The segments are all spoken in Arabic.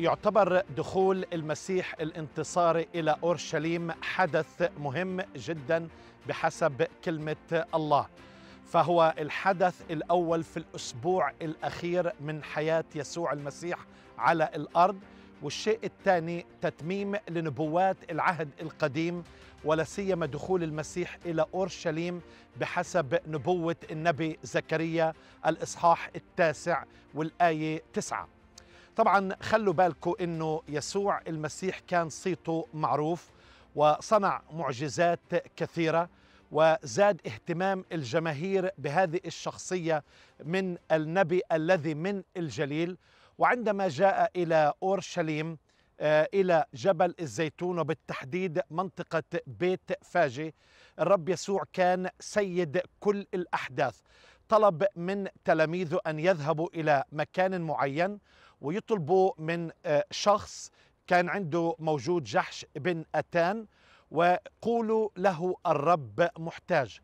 يعتبر دخول المسيح الانتصاري الى اورشليم حدث مهم جدا بحسب كلمه الله فهو الحدث الاول في الاسبوع الاخير من حياه يسوع المسيح على الارض والشيء الثاني تتميم لنبوات العهد القديم ولا سيما دخول المسيح الى اورشليم بحسب نبوه النبي زكريا الاصحاح التاسع والايه تسعه طبعا خلوا بالكم انه يسوع المسيح كان صيته معروف وصنع معجزات كثيره وزاد اهتمام الجماهير بهذه الشخصيه من النبي الذي من الجليل وعندما جاء الى اورشليم آه، الى جبل الزيتون وبالتحديد منطقه بيت فاجي الرب يسوع كان سيد كل الاحداث طلب من تلاميذه ان يذهبوا الى مكان معين ويطلبوا من آه، شخص كان عنده موجود جحش بن أتان وقولوا له الرب محتاج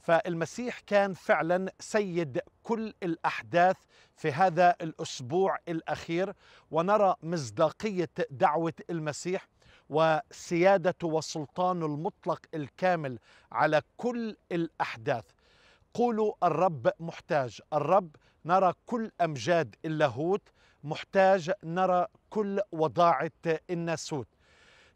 فالمسيح كان فعلا سيد كل الاحداث في هذا الاسبوع الاخير ونرى مصداقيه دعوه المسيح وسيادته وسلطانه المطلق الكامل على كل الاحداث قولوا الرب محتاج الرب نرى كل امجاد اللاهوت محتاج نرى كل وضاعة الناسوت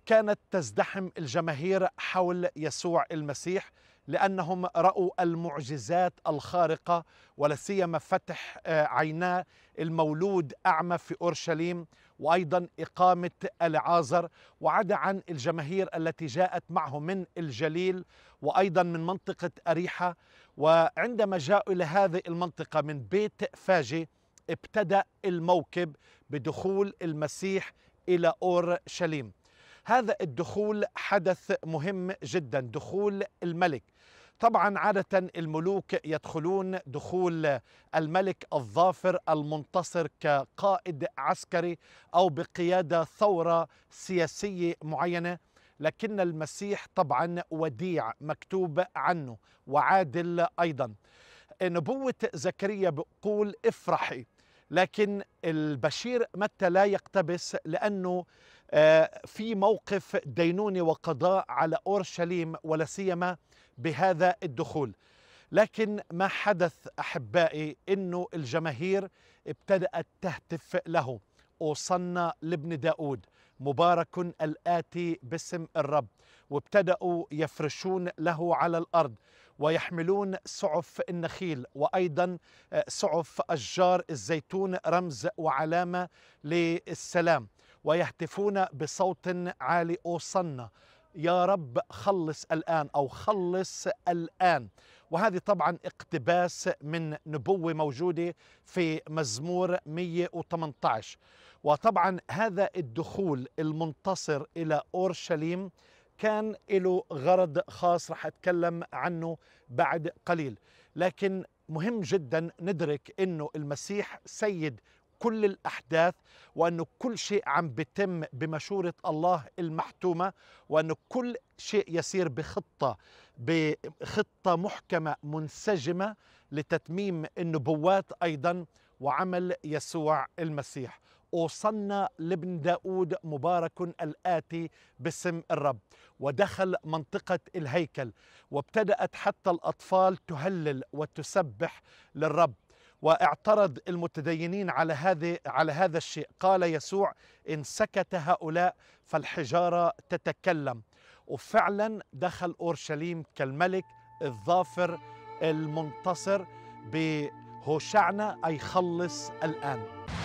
كانت تزدحم الجماهير حول يسوع المسيح لأنهم رأوا المعجزات الخارقة ولا سيما فتح آه، عيناه المولود أعمى في أورشليم وأيضا إقامة العازر وعدا عن الجماهير التي جاءت معه من الجليل وأيضا من منطقة أريحة وعندما جاءوا إلى هذه المنطقة من بيت فاجي ابتدأ الموكب بدخول المسيح إلى أورشليم هذا الدخول حدث مهم جدا دخول الملك طبعا عادة الملوك يدخلون دخول الملك الظافر المنتصر كقائد عسكري أو بقيادة ثورة سياسية معينة لكن المسيح طبعا وديع مكتوب عنه وعادل أيضا نبوة زكريا بقول افرحي لكن البشير متى لا يقتبس لأنه آه، في موقف دينوني وقضاء على أورشليم ولا سيما بهذا الدخول لكن ما حدث أحبائي أنه الجماهير ابتدأت تهتف له أوصلنا لابن داود مبارك الآتي باسم الرب وابتدأوا يفرشون له على الأرض ويحملون سعف النخيل وأيضا سعف آه، أشجار الزيتون رمز وعلامة للسلام ويهتفون بصوت عالي أوصنا يا رب خلص الآن أو خلص الآن وهذه طبعا اقتباس من نبوة موجودة في مزمور 118 وطبعا هذا الدخول المنتصر إلى أورشليم كان له غرض خاص رح أتكلم عنه بعد قليل لكن مهم جدا ندرك أنه المسيح سيد كل الأحداث وأنه كل شيء عم بتم بمشورة الله المحتومة وأنه كل شيء يسير بخطة بخطة محكمة منسجمة لتتميم النبوات أيضا وعمل يسوع المسيح أوصلنا لابن داود مبارك الآتي باسم الرب ودخل منطقة الهيكل وابتدأت حتى الأطفال تهلل وتسبح للرب واعترض المتدينين على هذه على هذا الشيء قال يسوع ان سكت هؤلاء فالحجاره تتكلم وفعلا دخل اورشليم كالملك الظافر المنتصر ب هوشعنا أي خلص الآن